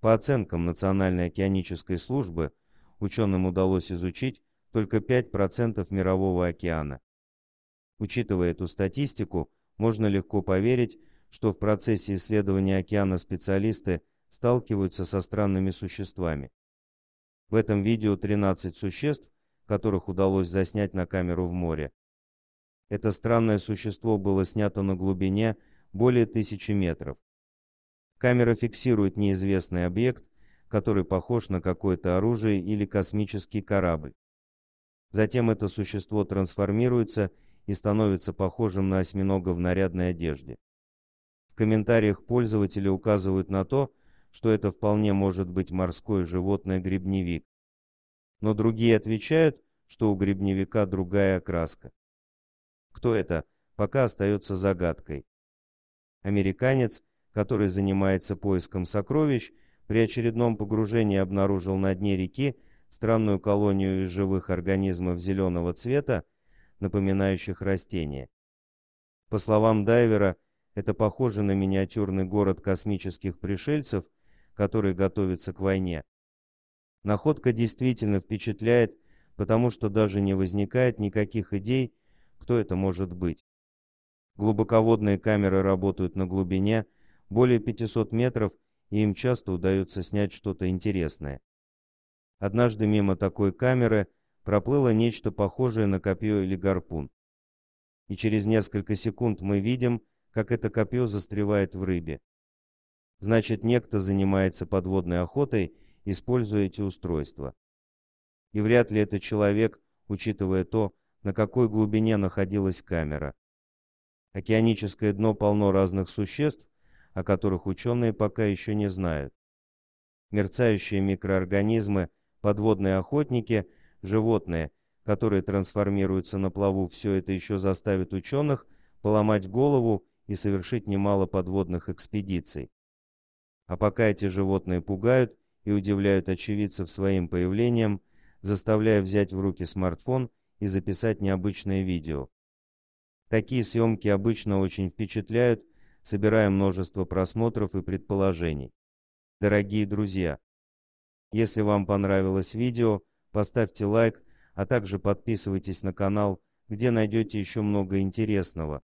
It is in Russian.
По оценкам Национальной океанической службы, ученым удалось изучить только 5% мирового океана. Учитывая эту статистику, можно легко поверить, что в процессе исследования океана специалисты сталкиваются со странными существами. В этом видео 13 существ, которых удалось заснять на камеру в море. Это странное существо было снято на глубине более тысячи метров. Камера фиксирует неизвестный объект, который похож на какое-то оружие или космический корабль. Затем это существо трансформируется и становится похожим на осьминога в нарядной одежде. В комментариях пользователи указывают на то, что это вполне может быть морское животное-грибневик. Но другие отвечают, что у грибневика другая окраска. Кто это, пока остается загадкой. Американец – который занимается поиском сокровищ, при очередном погружении обнаружил на дне реки странную колонию из живых организмов зеленого цвета, напоминающих растения. По словам дайвера, это похоже на миниатюрный город космических пришельцев, который готовится к войне. Находка действительно впечатляет, потому что даже не возникает никаких идей, кто это может быть. Глубоководные камеры работают на глубине более 500 метров, и им часто удается снять что-то интересное. Однажды мимо такой камеры проплыло нечто похожее на копье или гарпун. И через несколько секунд мы видим, как это копье застревает в рыбе. Значит, некто занимается подводной охотой, используя эти устройства. И вряд ли это человек, учитывая то, на какой глубине находилась камера. Океаническое дно полно разных существ, о которых ученые пока еще не знают. Мерцающие микроорганизмы, подводные охотники, животные, которые трансформируются на плаву, все это еще заставит ученых поломать голову и совершить немало подводных экспедиций. А пока эти животные пугают и удивляют очевидцев своим появлением, заставляя взять в руки смартфон и записать необычное видео. Такие съемки обычно очень впечатляют собирая множество просмотров и предположений. Дорогие друзья, если вам понравилось видео, поставьте лайк, а также подписывайтесь на канал, где найдете еще много интересного.